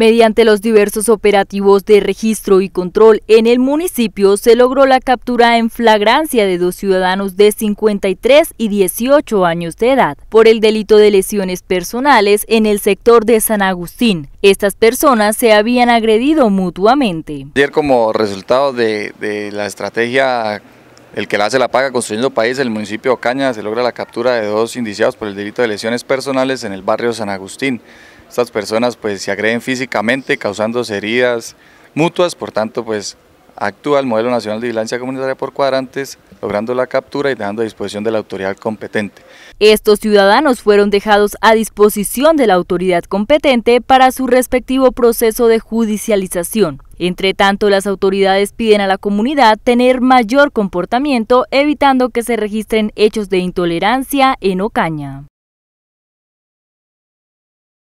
Mediante los diversos operativos de registro y control en el municipio se logró la captura en flagrancia de dos ciudadanos de 53 y 18 años de edad por el delito de lesiones personales en el sector de San Agustín. Estas personas se habían agredido mutuamente. Ayer como resultado de, la estrategia el que la hace la paga construyendo país, el municipio de se logra la captura de dos indiciados por el delito de lesiones personales en el barrio San Agustín. Estas personas pues se agreden físicamente causando heridas mutuas, por tanto pues actúa el modelo nacional de vigilancia comunitaria por cuadrantes, logrando la captura y dejando a disposición de la autoridad competente. Estos ciudadanos fueron dejados a disposición de la autoridad competente para su respectivo proceso de judicialización. Entre tanto, las autoridades piden a la comunidad tener mayor comportamiento, evitando que se registren hechos de intolerancia en Ocaña.